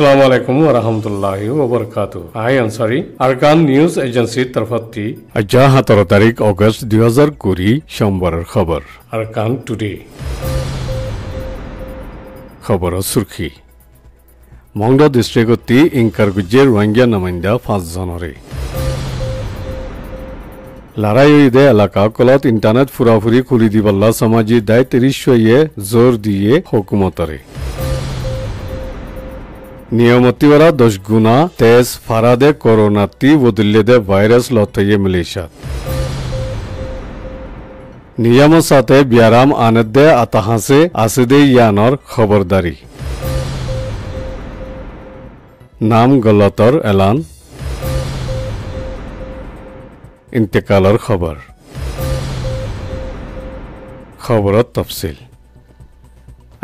আসসালামু আলাইকুম ওয়া রাহমাতুল্লাহি ওয়া বারাকাতুহু I am sorry Arakan News এজেন্সির তরফ থেকে 17 তারিখ অগস্ট 2020 সোমবারের খবর আরকান টুডে খবর সুরখি মংড ডিস্ট্রিক্টতি ইনকার গুজের রঙ্গিয়া নামাইন্দা পাঁচ জনরে লারাইদে এলাকা কলত ইন্টারনেট ফুরাফুরি খুলি দিবল্লা সমাজী দায় তিরিশ জোর দিয়ে হকুমতরে Niyomatı doş guna tez farade koronati bu dillede virus lotayı Malaysia. नियमों साथे व्याराम आनंदे अतहासे आसिदे यानर खबरदारी नाम गलतर ऐलान इंतकालर खबर खबरत तफसील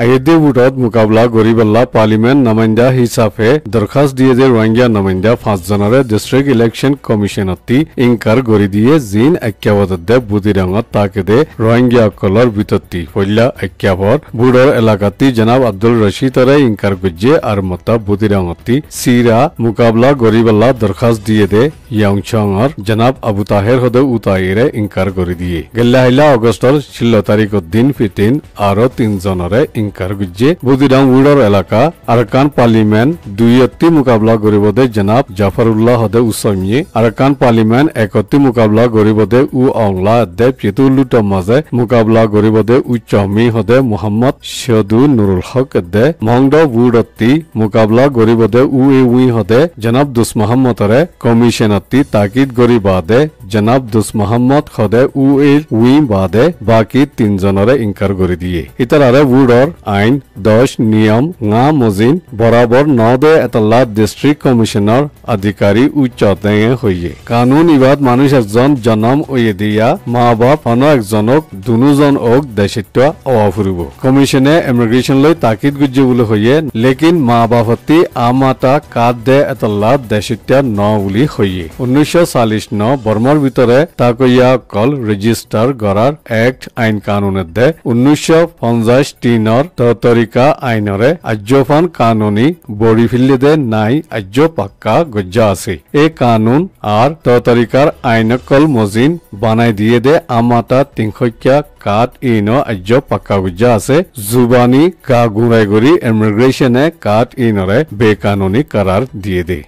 আয়েদে ভোটত মোকাবলা গরিবাল্লা পার্লিমেন্ট নামাইন্দা হিসাবে দরখাস্ত দিয়ে যে রোহিঙ্গা নামাইন্দা পাঁচ জনরে ডিস্ট্রিক্ট ইলেকশন কমিশন অতি ইনকার গড়ি দিয়ে জিন আখ্যাবদে বুদিরাঙত তাকে দে রোহিঙ্গা অকলর বিতত্তি পল্লা আখ্যাবর বুড়র এলাকাতি জনাব আব্দুল রশিদরে ইনকার গুজে আর মত বুদিরাঙতি সিরা মোকাবলা গরিবাল্লা দরখাস্ত দিয়ে দে ইয়াংছাঙর জনাব আবু তাহের হদে উতাইরে ইনকার গড়ি দিয়ে গেল্লাহিলা অগস্টর ষোলো তারিখ দিন ফিটিন আরো তিনজনরে ইনকার কারগুজ্জে বুদিডাং উইডর এলাকা আরকান পার্লিমেন্ট দুই একটি মোকাবলা গরিবদে জনাব জাফারুল্লাহ হদে উসমিয়ে আরকান পার্লিমেন্ট একটি মোকাবলা গরিবদে উ অংলা দে পিতুলুট মাঝে মোকাবলা গরিবদে উচ্চমি হদে মোহাম্মদ শেদু নুরুল হক দে মহংদ বুড়তি মোকাবলা গরিবদে উ এ উই হদে জনাব দুস মোহাম্মতরে কমিশনাতি তাকিদ গরিবাদে জনাব দুস মোহাম্মদ হদে উ এ উই বাদে বাকি তিনজনরে ইনকার গরি দিয়ে ইতারারে বুড়র আইন দহ নিয়ম গা মজিন বৰাবৰ নদে এতলা ডিস্ট্রিক্ট কমিশনার আধিকারী উচ্চ দেয়ে হইয়ে কানুন ইবাদ মানুহ এজন জনম ওয়ে দিয়া মা বাপ অন একজনক দুজন ওক দেশিত্ব অভাব ফুরব কমিশনে ইমিগ্রেশন লৈ তাকিদ গুজ্জি বলে হইয়ে লেকিন মা বাপতি আমাতা কাত দে এতলা দেশিত্ব ন বুলি হইয়ে উনিশশো চাল্লিশ ন বর্মর ভিতৰে তাকইয়া কল ৰেজিস্টাৰ গড়াৰ এক্ট আইন কানুনেৰ দে উনিশশো পঞ্চাশ টিনৰ তৰিকা আইনৰে আৰ্যফান কানুনী বৰিফিলিদে নাই আৰ্য পাক্কা গজ্জা আছে এই কানুন আৰু ততৰিকাৰ আইনকল মজিন বনাই দিয়ে দে আমাতা তিংখকীয়া কাঠ ইন আৰ্য পাক্কা গজ্জা আছে জুবানী কা গুৰাই গুৰি ইমিগ্ৰেচনে কাঠ ইনৰে বেকানুনী কৰাৰ দিয়ে দে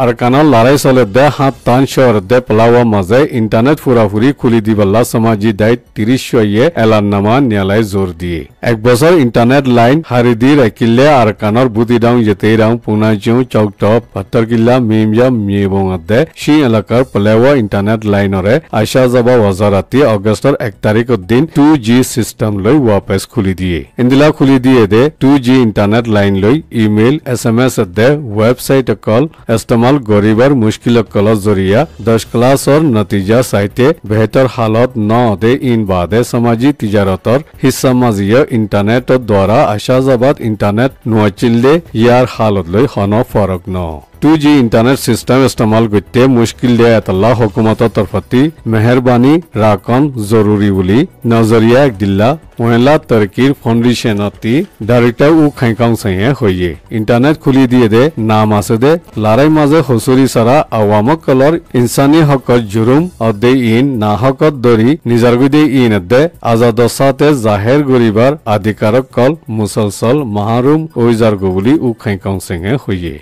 अरकाना लड़ाई साले दे हाथ तान शहर दे पलावा मजे इंटरनेट फुरा फुरी खुली दी बल्ला समाजी दे तिरिश ये ऐलान नमा न्यालाय जोर दिए एक बसर इंटरनेट लाइन हरी दी रह किल्ले अरकानर बुद्धि डाउन जते डाउन पुना जो चौक टॉप पत्थर किल्ला मेमजा मेबों अदे शी अलकर पलावा इंटरनेट लाइन और आशा जबा वजार आती अगस्त एक तारीख दिन टू जी सिस्टम लो वापस खुली दिए इंदिला खुली दिए दे टू इंटरनेट लाइन लो ईमेल एस एम दे वेबसाइट कॉल एस्टम কামাল গরিবর মুশকিলক কল জরিয়া দশ ক্লাসর নতিজা সাহিত্যে বেহতর হালত ন দে ইন বাদে সমাজি তিজারতর হিসামাজীয় ইন্টারনেট দ্বারা আশাজাবাদ ইন্টারনেট নোয়াচিল্লে ইয়ার হালত লৈ হন ফরক ন টু জি ইণ্টাৰনেট ছিষ্টেম ইস্তেমাল কৰি মুস্কিল দিয়া এটা হকুমতৰ তৰফতি মেহৰবানী ৰাকন জৰুৰী বুলি নজৰীয়া এক দিল্লা মহিলা তৰ্কীৰ ফাউণ্ডেশ্যনতি ডাইৰেক্টৰ উ খাইকাং চাহে হৈয়ে ইণ্টাৰনেট খুলি দিয়ে দে নাম আছে দে লাৰাই মাজে হুঁচৰি চৰা আৱামক কলৰ ইনচানী হকৰ জুৰুম অদে ইন নাহকত দৰি নিজৰবিদে ইন দে আজাদছাতে জাহেৰ গৰিবাৰ আধিকাৰক কল মুছলচল মাহৰুম ঐজাৰ গুলি উ খাইকাং চাহে হৈয়ে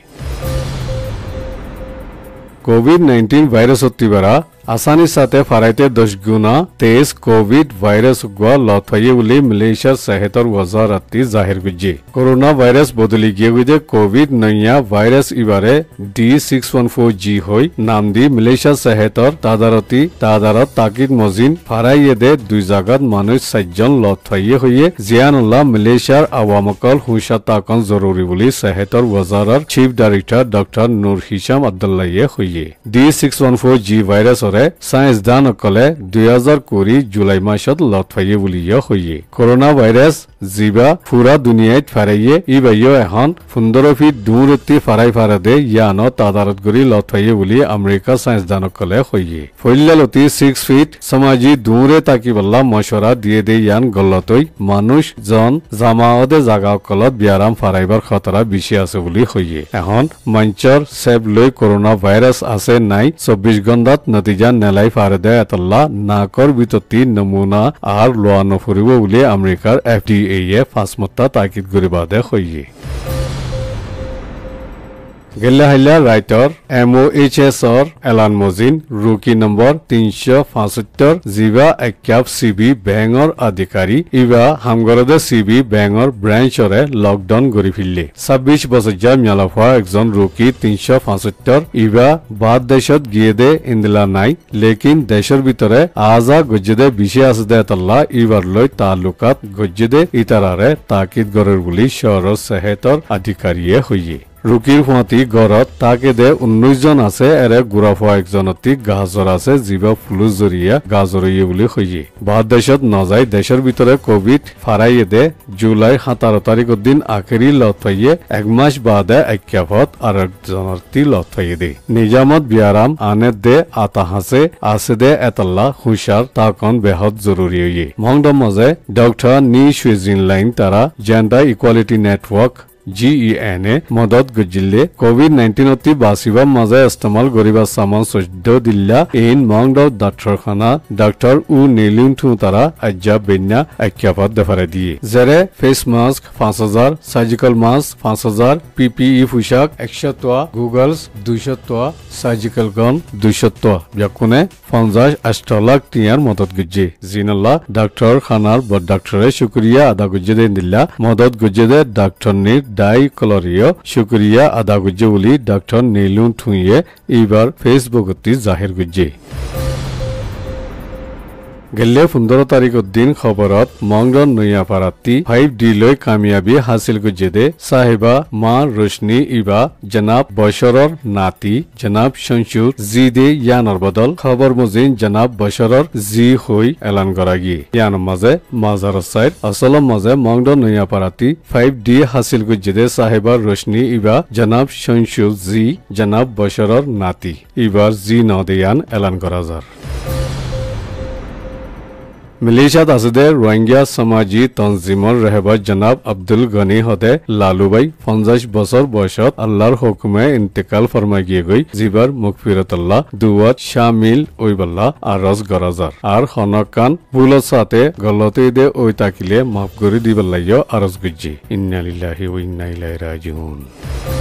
कोविड नाइन्टीन वायरस આસાની સાતે ફારાયતે દશગુના તેસ કોવિડ વઈરસ ગવા લથયે ઉલે મલેશા સહેતર વજાર અતી જાહર વિજે કોર� হলে ছায়েন্সদানসকলে দুই হাজাৰ কুৰি জুলাই মাহত লথ ফাৰিয়ে বুলি কৰোণা ভাইৰাছ জিবা ফুরা দুনিয়ায় ফারাইয়ে ইবাইয় এখন সুন্দর ফিট দূর উত্তি ফারাই ফারাদে ইয়ান তাদারত গুড়ি লথাইয়ে বলে আমেরিকা সায়েন্স দানক কলে হইয়ে ফৈল্যালতি সিক্স ফিট সমাজি দূরে তাকি বল্লা মশরা দিয়ে দে ইয়ান গল্লতই মানুষ জন জামাওদে জাগা কলত বিয়ারাম ফারাইবার খতরা বেশি আছে বলে হইয়ে এখন মঞ্চর সেব লৈ করোনা ভাইরাস আছে নাই চব্বিশ ঘন্টাত নতিজা নেলাই ফারেদে এতল্লা নাকর বিততি নমুনা আর লওয়া নফুরিব বলে আমেরিকার F AEF asmutta takip grubu da koyuyor. গেলাহালিয়া ৰাইটৰ এম অ' এইচ এছৰ এলান মজিন ৰুকী নম্বৰ তিনিশ পঁচসত্তৰ জিভা একাপ চি বি বেংৰ আধিকাৰী ইভা হামগৰদে চি বি বেংৰ ব্ৰেঞ্চৰে লকডাউন কৰি ফিৰিলে ছাব্বিছ বছৰীয়া ম্যালাফ এজন ৰুকী তিনিশ পঁচসত্তৰ ইভা বাদ দেশত গিয়ে দে ইন্দিলা নাই লেকিন দেশৰ ভিতৰে আজা গজ্জেদে বিচি আছে দে তল্লা ইভাৰ লৈ তালুকাত গজ্জেদে ইটাৰাৰে তাকিদ গড়ৰ বুলি চহৰৰ চেহেতৰ আধিকাৰীয়ে হৈয়ে ৰোগীৰ সোঁৱাতি ঘৰত তাকে দে উনৈশজন আছে এৰে গুৰাফা একজনতি গাজৰ আছে জীৱ ফুলু জৰিয়া গাজৰিয়ে বুলি সহি ভাৰত দেশত নাযায় দেশৰ ভিতৰত কভিড ফাৰাই দে জুলাই সাতাৰ তাৰিখৰ দিন আখেৰি লথাইয়ে একমাহ বাদে আখ্যাভত আৰু একজনতি লথাইয়ে দে নিজামত বিয়াৰাম আনে দে আতা হাঁচে আছে দে এটাল্লা হুঁচাৰ তাকন বেহত জৰুৰী মংডমজে ডক্টৰ নি শ্বেজিন লাইন তাৰা gender equality network G E N এ মদত গুজিলে কোভিড নাইন্টিন অতি বাচিবা মাজে ইস্তেমাল কৰিবা চামন চৈধ্য দিল্লা ইন মং ডট ডাক্তৰখানা ডাক্তৰ উ নীলিং থু তাৰা আজ্যা বিন্যা আখ্যাপত দেখাৰে দিয়ে যেৰে ফেচ মাস্ক পাঁচ হাজাৰ চাৰ্জিকেল মাস্ক পাঁচ হাজাৰ পি পি ই পোচাক একশ টোৱা গুগলছ দুইশ টোৱা চাৰ্জিকেল গন দুইশ টোৱা ব্যাকুনে পঞ্চাশ আষ্ট লাখ টিঙাৰ মদত গুজে জিনাল্লা ডাক্তৰখানাৰ বৰ ডাক্তৰে শুক্ৰিয়া আদা গুজে দে দিল্লা মদত গুজে দে ডাক্তৰ নিৰ डाइक्लोरियो शुक्रिया आदा गुजे डॉक्टर नीलू ठुए इबार फेसबुक जाहिर गुजे গেলে পোন্ধৰ তাৰিখৰ দিন খবৰত মংগলন নৈয়াপাৰাতি ফাইভ ডি লৈ কামিয়াবি হাছিল গুজে দে চাহিবা মা ৰোশনি ইবা জনাব বৈশৰৰ নাতি জনাব শংশু জি দে ইয়ানৰ বদল খবৰ মজিন জনাব বৈশৰৰ জি হৈ এলানগৰাকী ইয়ানৰ মাজে মাজাৰ চাইড আচলম মাজে মংগলন নৈয়াপাৰাতি ফাইভ ডি হাছিল গুজে দে চাহিবা ৰোশনি ইবা জনাব শংশু জি জনাব বৈশৰৰ নাতি ইবাৰ জি ন দে ইয়ান এলানগৰাজাৰ মালয়েছিয়াত আছে দে ৰোহিংগীয়া সমাজী তঞ্জিমৰ ৰেহবাৰ জনাব আব্দুল গনি হতে লালুবাই পঞ্চাশ বছৰ বয়সত আল্লাৰ হুকুমে ইণ্টেকাল ফৰ্মাই গিয়ে গৈ যিবাৰ মুখফিৰতল্লা দুৱাত শ্বামিল ঐবাল্লা আৰজ গৰাজাৰ আৰু সনকান বুলচাতে গলতে দে ঐ তাকিলে মাফ কৰি দিবলাগিয় আৰজ গুজি ইন্নালিল্লাহি ইন্নাইলাই ৰাজুন